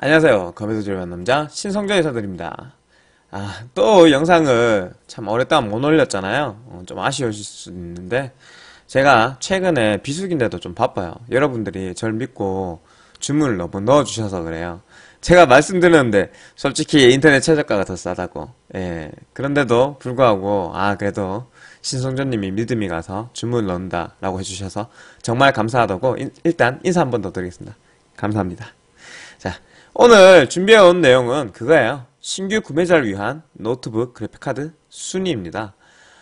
안녕하세요 검에서질 만남자 신성조 의사들입니다 아 또 영상을 참 오랫동안 못 올렸잖아요 어, 좀 아쉬우실 수 있는데 제가 최근에 비수기인데도 좀 바빠요 여러분들이 절 믿고 주문을 너무 넣어주셔서 그래요 제가 말씀드렸는데 솔직히 인터넷 최저가가 더 싸다고 예 그런데도 불구하고 아 그래도 신성조님이 믿음이 가서 주문을 넣는다 라고 해주셔서 정말 감사하다고 인, 일단 인사 한번더 드리겠습니다 감사합니다 자 오늘 준비해온 내용은 그거예요. 신규 구매자를 위한 노트북 그래픽카드 순위입니다.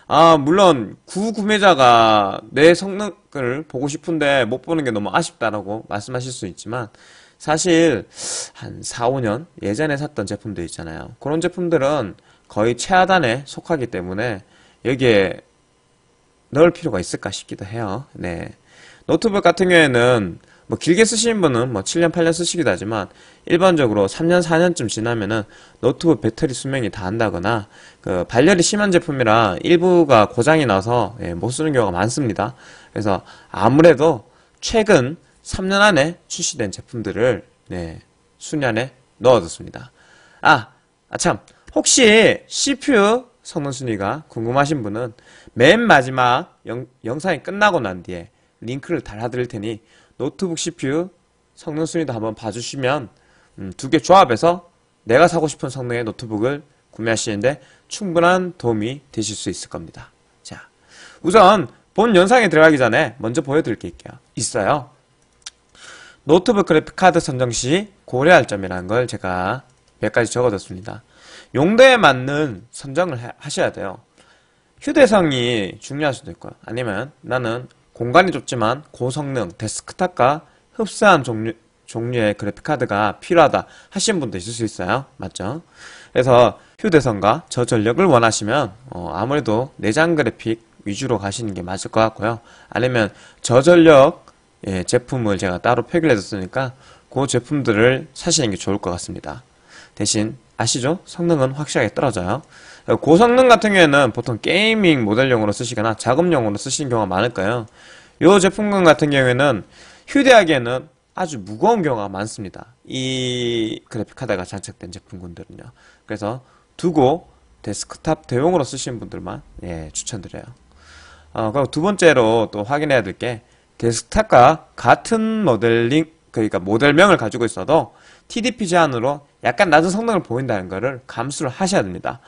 아 물론 구구매자가 내 성능을 보고 싶은데 못 보는 게 너무 아쉽다라고 말씀하실 수 있지만 사실 한 4, 5년 예전에 샀던 제품들 있잖아요. 그런 제품들은 거의 최하단에 속하기 때문에 여기에 넣을 필요가 있을까 싶기도 해요. 네. 노트북 같은 경우에는 뭐 길게 쓰시는 분은 뭐 7년 8년 쓰시기도 하지만 일반적으로 3년 4년쯤 지나면은 노트북 배터리 수명이 다 한다거나 그 발열이 심한 제품이라 일부가 고장이 나서 예, 못 쓰는 경우가 많습니다. 그래서 아무래도 최근 3년 안에 출시된 제품들을 네, 순년에 넣어뒀습니다. 아, 아 참, 혹시 CPU 성능 순위가 궁금하신 분은 맨 마지막 영, 영상이 끝나고 난 뒤에 링크를 달아드릴 테니 노트북 CPU 성능 순위도 한번 봐주시면 음, 두 개 조합해서 내가 사고 싶은 성능의 노트북을 구매하시는데 충분한 도움이 되실 수 있을 겁니다. 자, 우선 본 영상에 들어가기 전에 먼저 보여드릴 게 있어요. 노트북 그래픽카드 선정 시 고려할 점이라는 걸 제가 몇 가지 적어뒀습니다. 용도에 맞는 선정을 하셔야 돼요. 휴대성이 중요할 수도 있고요. 아니면 나는 공간이 좁지만 고성능 데스크탑과 흡사한 종류, 종류의 그래픽카드가 필요하다 하신 분도 있을 수 있어요. 맞죠? 그래서 휴대성과 저전력을 원하시면 어, 아무래도 내장 그래픽 위주로 가시는 게 맞을 것 같고요. 아니면 저전력 예, 제품을 제가 따로 표기를 해줬으니까 그 제품들을 사시는 게 좋을 것 같습니다. 대신 아시죠? 성능은 확실하게 떨어져요. 고성능 같은 경우에는 보통 게이밍 모델용으로 쓰시거나 작업용으로 쓰시는 경우가 많을 거예요. 이 제품군 같은 경우에는 휴대하기에는 아주 무거운 경우가 많습니다. 이 그래픽카드가 장착된 제품군들은요. 그래서 두고 데스크탑 대용으로 쓰시는 분들만 예, 추천드려요. 어, 그리고 두 번째로 또 확인해야 될 게 데스크탑과 같은 모델링 그러니까 모델명을 가지고 있어도 TDP 제한으로 약간 낮은 성능을 보인다는 것을 감수를 하셔야 됩니다.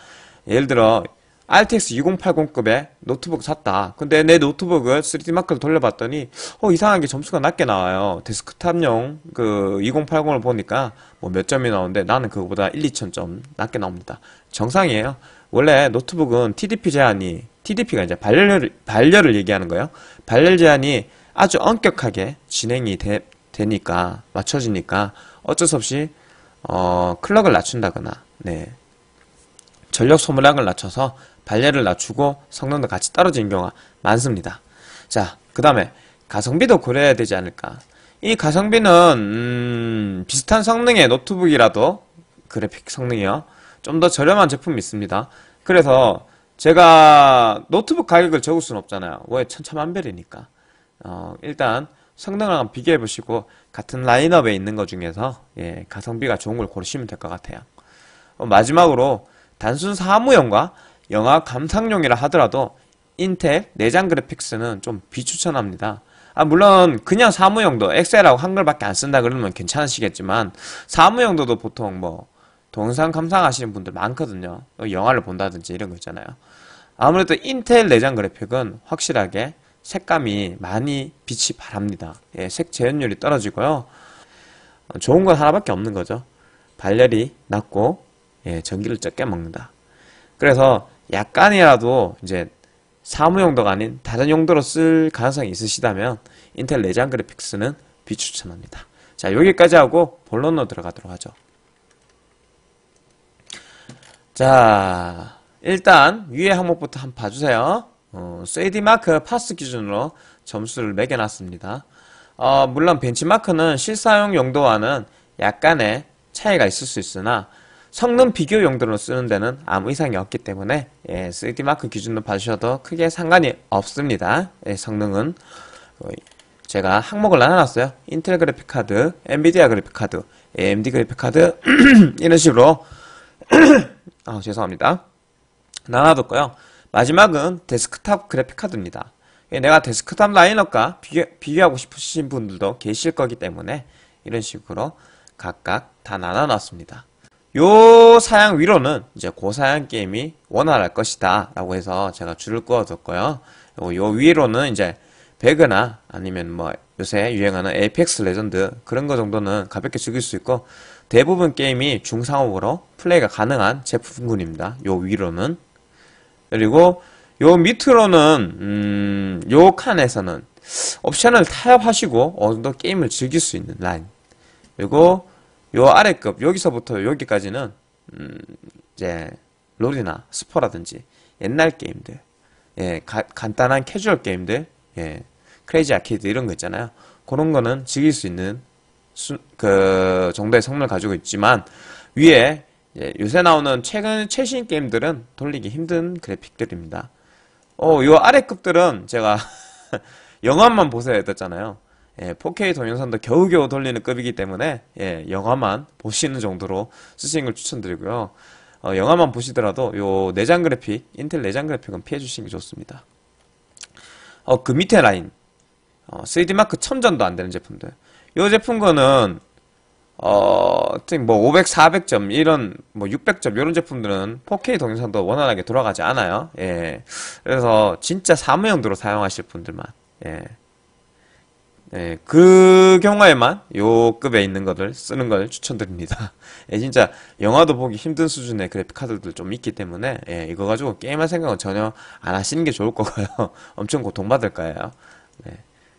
예를 들어 RTX 2 0 8 0급의 노트북 샀다. 근데 내 노트북을 3D 마크를 돌려봤더니 어 이상하게 점수가 낮게 나와요. 데스크탑용 그 2080을 보니까 뭐 몇 점이 나오는데 나는 그거보다 1, 2천 점 낮게 나옵니다. 정상이에요. 원래 노트북은 TDP 제한이 TDP가 이제 발열을 발열을 얘기하는 거예요. 발열 제한이 아주 엄격하게 진행이 되, 되니까 맞춰지니까 어쩔 수 없이 어, 클럭을 낮춘다거나 네. 전력 소모량을 낮춰서 발열을 낮추고 성능도 같이 떨어진 경우가 많습니다. 자, 그 다음에 가성비도 고려해야 되지 않을까. 이 가성비는 음, 비슷한 성능의 노트북이라도 그래픽 성능이요. 좀 더 저렴한 제품이 있습니다. 그래서 제가 노트북 가격을 적을 수는 없잖아요. 왜 천차만별이니까. 어, 일단 성능을 한 비교해 보시고 같은 라인업에 있는 것 중에서 예, 가성비가 좋은 걸 고르시면 될 것 같아요. 어, 마지막으로 단순 사무용과 영화 감상용이라 하더라도 인텔 내장 그래픽스는 좀 비추천합니다. 아, 물론 그냥 사무용도 엑셀하고 한글밖에 안 쓴다 그러면 괜찮으시겠지만 사무용도도 보통 뭐 동영상 감상하시는 분들 많거든요. 영화를 본다든지 이런 거 있잖아요. 아무래도 인텔 내장 그래픽은 확실하게 색감이 많이 빛이 바랍니다. 예, 색 재현율이 떨어지고요. 어, 좋은 건 하나밖에 없는 거죠. 발열이 낮고 예, 전기를 적게 먹는다. 그래서 약간이라도 이제 사무 용도가 아닌 다른 용도로 쓸 가능성이 있으시다면 인텔 내장 그래픽스는 비추천합니다. 자 여기까지 하고 본론으로 들어가도록 하죠. 자 일단 위의 항목부터 한번 봐주세요. 어, 세이디마크 파스 기준으로 점수를 매겨놨습니다. 어, 물론 벤치마크는 실사용 용도와는 약간의 차이가 있을 수 있으나 성능 비교 용도로 쓰는 데는 아무 이상이 없기 때문에 예, 세이마크 기준으로 봐주셔도 크게 상관이 없습니다. 예, 성능은 어, 제가 항목을 나눠놨어요. 인텔 그래픽카드, 엔비디아 그래픽카드, AMD 그래픽카드 이런 식으로 아, 죄송합니다. 나눠뒀고요. 마지막은 데스크탑 그래픽카드입니다. 예, 내가 데스크탑 라인업과 비교, 하고 싶으신 분들도 계실 거기 때문에 이런 식으로 각각 다 나눠놨습니다. 요 사양 위로는 이제 고사양 게임이 원활할 것이다 라고 해서 제가 줄을 그어뒀고요. 요, 요 위로는 이제 배그나 아니면 뭐 요새 유행하는 에이펙스 레전드 그런 거 정도는 가볍게 즐길 수 있고 대부분 게임이 중상업으로 플레이가 가능한 제품군입니다. 요 위로는 그리고 요 밑으로는 음, 요 칸에서는 옵션을 타협하시고 어느 정도 게임을 즐길 수 있는 라인 그리고 요 아래급 여기서부터 여기까지는 음, 이제 롤이나 스포라든지 옛날 게임들 예 가, 간단한 캐주얼 게임들 예 크레이지 아케이드 이런 거 있잖아요 그런 거는 즐길 수 있는 수, 그 정도의 성능을 가지고 있지만 위에 예, 요새 나오는 최근 최신 게임들은 돌리기 힘든 그래픽들입니다. 어, 요 아래 급들은 제가 영화만 보세요 했잖아요. 예, 4K 동영상도 겨우겨우 돌리는 급이기 때문에 예, 영화만 보시는 정도로 쓰시는 걸 추천드리고요. 어, 영화만 보시더라도 요 내장 그래픽, 인텔 내장 그래픽은 피해 주시는 게 좋습니다. 어, 그 밑에 라인. 어, 3D 마크 첨전도 안 되는 제품들. 이 제품 거는 어, 특뭐 500, 400점 이런 뭐 600점 이런 제품들은 4K 동영상도 원활하게 돌아가지 않아요. 예. 그래서 진짜 사무용도로 사용하실 분들만 예. 예, 그 경우에만 요 급에 있는 것을 쓰는 걸 추천드립니다. 예, 진짜 영화도 보기 힘든 수준의 그래픽 카드들 좀 있기 때문에 예, 이거 가지고 게임할 생각은 전혀 안 하시는 게 좋을 거고요. 엄청 고통받을 거예요. 네.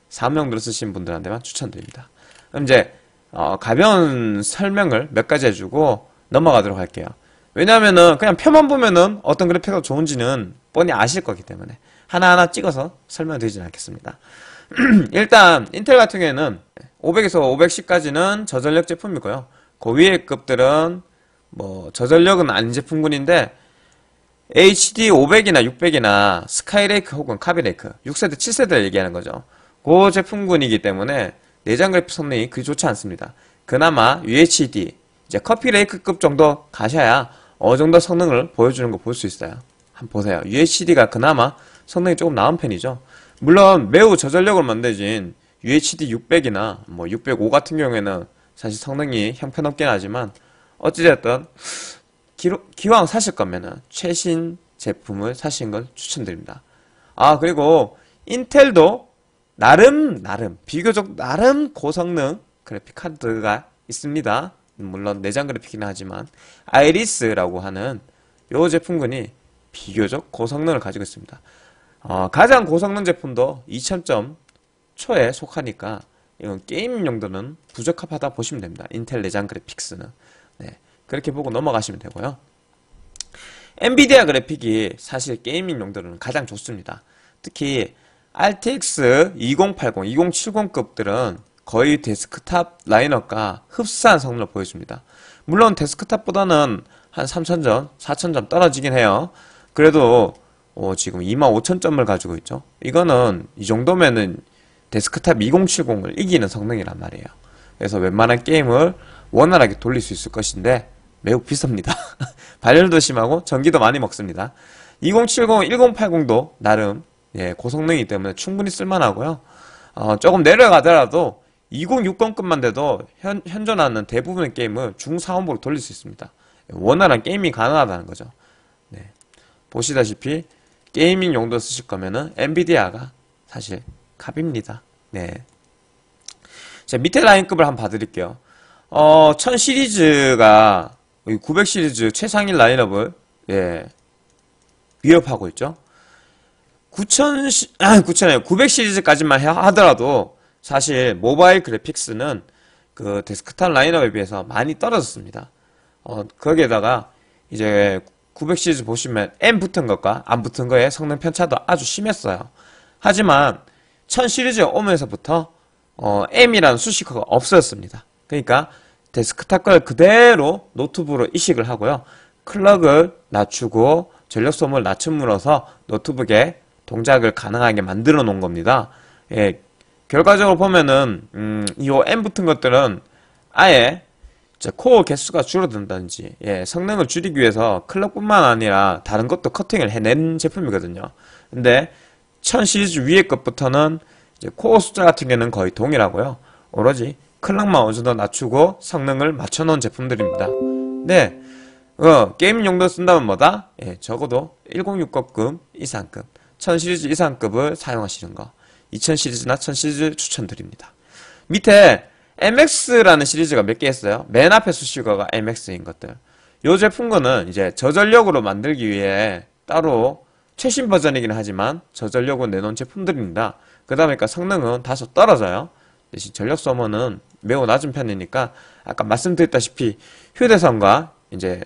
사무용도로 쓰신 분들한테만 추천드립니다. 그럼 이제 어, 가벼운 설명을 몇 가지 해주고 넘어가도록 할게요. 왜냐하면은 그냥 표만 보면은 어떤 그래픽이 좋은지는 뻔히 아실 거기 때문에 하나하나 찍어서 설명드리진 않겠습니다. 일단 인텔 같은 경우에는 500에서 510까지는 저전력 제품이고요. 그위에 급들은 뭐 저전력은 아닌 제품군인데 HD 500이나 600이나 스카이레이크 혹은 카비레이크 6세대, 7세대를 얘기하는 거죠. 그 제품군이기 때문에 내장 그래프 성능이 그리 좋지 않습니다. 그나마 UHD, 이제 커피 레이크급 정도 가셔야 어느 정도 성능을 보여주는 거 볼 수 있어요. 한번 보세요. UHD가 그나마 성능이 조금 나은 편이죠. 물론 매우 저전력으로 만들어진 UHD 600이나 뭐 605 같은 경우에는 사실 성능이 형편없긴 하지만 어찌됐든 기왕 사실 거면은 최신 제품을 사신걸 추천드립니다. 아 그리고 인텔도 나름 나름 비교적 나름 고성능 그래픽 카드가 있습니다. 물론 내장 그래픽이긴 하지만 아이리스라고 하는 요 제품군이 비교적 고성능을 가지고 있습니다. 어, 가장 고성능 제품도 2000점 초에 속하니까 이건 게임 용도는 부적합하다 보시면 됩니다. 인텔 내장 그래픽스는 네, 그렇게 보고 넘어가시면 되고요. 엔비디아 그래픽이 사실 게이밍 용도로는 가장 좋습니다. 특히 RTX 2080, 2070급들은 거의 데스크탑 라인업과 흡사한 성능을 보여줍니다. 물론 데스크탑보다는 한 3000점, 4000점 떨어지긴 해요. 그래도 어, 지금 25000점을 가지고 있죠. 이거는 이 정도면은 데스크탑 2070을 이기는 성능이란 말이에요. 그래서 웬만한 게임을 원활하게 돌릴 수 있을 것인데 매우 비쌉니다. 발열도 심하고 전기도 많이 먹습니다. 2070, 1080도 나름 예, 고성능이기 때문에 충분히 쓸만하고요. 어, 조금 내려가더라도 2060급만 돼도 현, 현존하는 대부분의 게임은 중상원보로 돌릴 수 있습니다. 예, 원활한 게임이 가능하다는 거죠. 네. 보시다시피 게이밍 용도 쓰실 거면은 엔비디아가 사실 갑입니다. 네. 자, 밑에 라인급을 한번 봐드릴게요. 어, 1000 시리즈가 900 시리즈 최상위 라인업을 예, 위협하고 있죠. 9000, 시, 아, 9 0 0에요900 시리즈까지만 하더라도 사실 모바일 그래픽스는 그 데스크탑 라인업에 비해서 많이 떨어졌습니다. 어, 거기에다가 이제 900 시리즈 보시면 M 붙은 것과 안 붙은 거의 성능 편차도 아주 심했어요. 하지만 1000시리즈 오면서부터 어, M이라는 수식어가 없어졌습니다. 그러니까 데스크탑 걸 그대로 노트북으로 이식을 하고요. 클럭을 낮추고 전력 소모를 낮춤으로써 노트북에 동작을 가능하게 만들어 놓은 겁니다. 예, 결과적으로 보면은 음, 이 M 붙은 것들은 아예 코어 개수가 줄어든다든지 예, 성능을 줄이기 위해서 클럭뿐만 아니라 다른 것도 커팅을 해낸 제품이거든요. 근데 1000 시리즈 위에 것부터는 코어 숫자 같은 경우는 거의 동일하고요. 오로지 클럭만 어느 정도 낮추고 성능을 맞춰놓은 제품들입니다. 네, 어, 게임 용도 쓴다면 뭐다? 예, 적어도 1060급 이상급 1000시리즈 이상급을 사용하시는 거 2000시리즈나 1000시리즈 추천드립니다. 밑에 MX라는 시리즈가 몇 개 있어요? 맨 앞에 수식어가 MX인 것들. 요 제품군은 이제 저전력으로 만들기 위해 따로 최신 버전이긴 하지만 저전력은 내놓은 제품들입니다. 그다 음에까 그러니까 성능은 다소 떨어져요. 대신 전력 소모는 매우 낮은 편이니까 아까 말씀드렸다시피 휴대성과 이제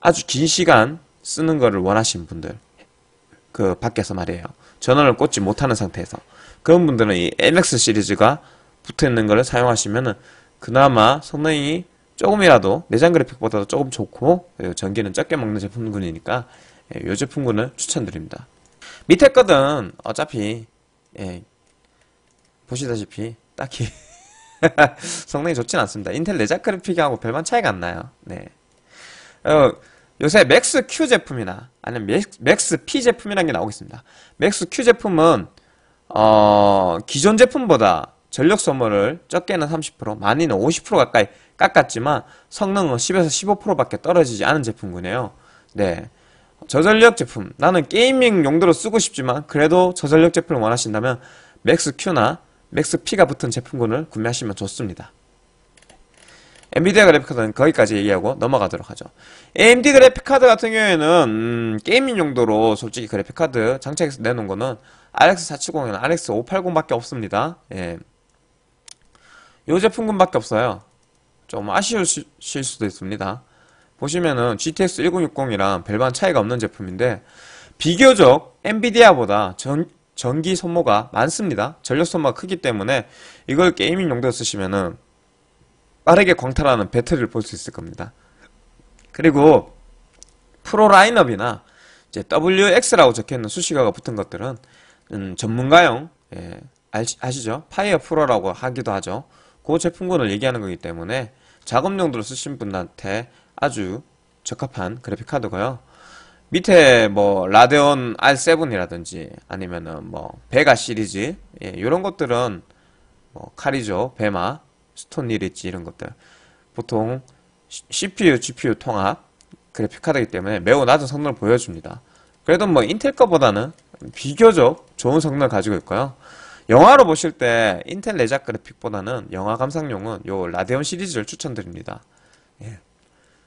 아주 긴 시간 쓰는 것을 원하시는 분들 그 밖에서 말이에요. 전원을 꽂지 못하는 상태에서 그런 분들은 이 LX 시리즈가 붙어 있는 거를 사용하시면은 그나마 성능이 조금이라도 내장 그래픽보다도 조금 좋고 예, 전기는 적게 먹는 제품군이니까 이 예, 제품군을 추천드립니다. 밑에 거든 어차피 예, 보시다시피 딱히 성능이 좋진 않습니다. 인텔 내장 그래픽하고 별반 차이가 안 나요. 네. 어, 요새 맥스 Q 제품이나 아니면 맥스 P 제품이란게 나오고 있습니다. 맥스 Q 제품은 어, 기존 제품보다 전력 소모를 적게는 30%, 많이는 50% 가까이 깎았지만 성능은 10에서 15%밖에 떨어지지 않은 제품군요. 네. 저전력 제품. 나는 게이밍 용도로 쓰고 싶지만 그래도 저전력 제품을 원하신다면 맥스 Q나 맥스 P가 붙은 제품군을 구매하시면 좋습니다. 엔비디아 그래픽카드는 거기까지 얘기하고 넘어가도록 하죠. AMD 그래픽카드 같은 경우에는 음, 게이밍 용도로 솔직히 그래픽카드 장착해서 내놓은 거는 RX 470이나 RX 580밖에 없습니다. 예. 요 제품군밖에 없어요. 좀 아쉬우실 수도 있습니다. 보시면은 GTX 1060이랑 별반 차이가 없는 제품인데 비교적 엔비디아보다 전, 전기 소모가 많습니다. 전력 소모가 크기 때문에 이걸 게이밍 용도로 쓰시면은 빠르게 광탈하는 배틀을 볼 수 있을 겁니다. 그리고 프로 라인업이나 이제 WX라고 적혀있는 수식어가 붙은 것들은 음, 전문가용 예, 아시죠? 파이어 프로라고 하기도 하죠. 그 제품군을 얘기하는 거기 때문에 작업 용도로 쓰신 분한테 아주 적합한 그래픽 카드고요. 밑에 뭐 라데온 R7이라든지 아니면은 뭐 베가 시리즈 예, 이런 것들은 뭐 칼이죠, 베마 스톤 리릿지 이런 것들 보통 CPU, GPU 통합 그래픽 카드이기 때문에 매우 낮은 성능을 보여줍니다. 그래도 뭐 인텔 거보다는 비교적 좋은 성능을 가지고 있고요. 영화로 보실 때 인텔 내장 그래픽보다는 영화 감상용은 요 라데온 시리즈를 추천드립니다. 예.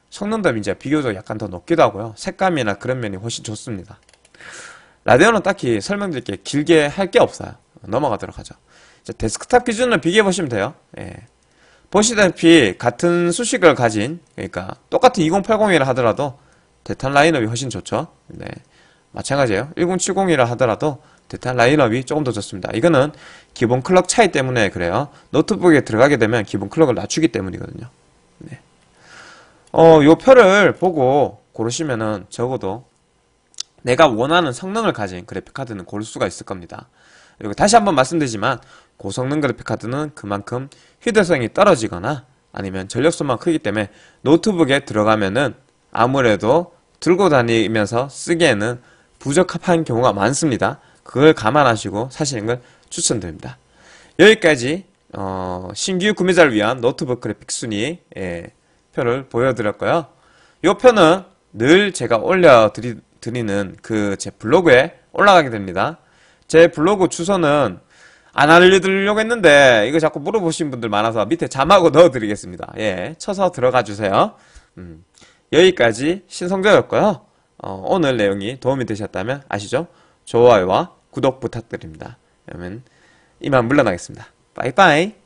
성능도 이제 비교적 약간 더 높기도 하고요. 색감이나 그런 면이 훨씬 좋습니다. 라데온은 딱히 설명드릴 게 길게 할 게 없어요. 넘어가도록 하죠. 이제 데스크탑 기준으로 비교해 보시면 돼요. 예. 보시다시피 같은 수식을 가진 그러니까 똑같은 2080이라 하더라도 대탄 라인업이 훨씬 좋죠. 네. 마찬가지예요. 1070이라 하더라도 대탄 라인업이 조금 더 좋습니다. 이거는 기본 클럭 차이 때문에 그래요. 노트북에 들어가게 되면 기본 클럭을 낮추기 때문이거든요. 네. 어, 요 표를 보고 고르시면은 적어도 내가 원하는 성능을 가진 그래픽카드는 고를 수가 있을 겁니다. 그리고 다시 한번 말씀드리지만 고성능 그래픽카드는 그만큼 휴대성이 떨어지거나 아니면 전력소만 크기 때문에 노트북에 들어가면은 아무래도 들고 다니면서 쓰기에는 부적합한 경우가 많습니다. 그걸 감안하시고 사시는 걸 추천드립니다. 여기까지 어, 신규 구매자를 위한 노트북 그래픽 순위 예, 편을 보여드렸고요. 이 편은 늘 제가 올려드리는 그 제 블로그에 올라가게 됩니다. 제 블로그 주소는 안 알려드리려고 했는데 이거 자꾸 물어보신 분들 많아서 밑에 자막으 넣어드리겠습니다. 예, 쳐서 들어가 주세요. 음, 여기까지 신성재였고요. 어, 오늘 내용이 도움이 되셨다면 아시죠? 좋아요와 구독 부탁드립니다. 그러면 이만 물러나겠습니다. 빠이빠이.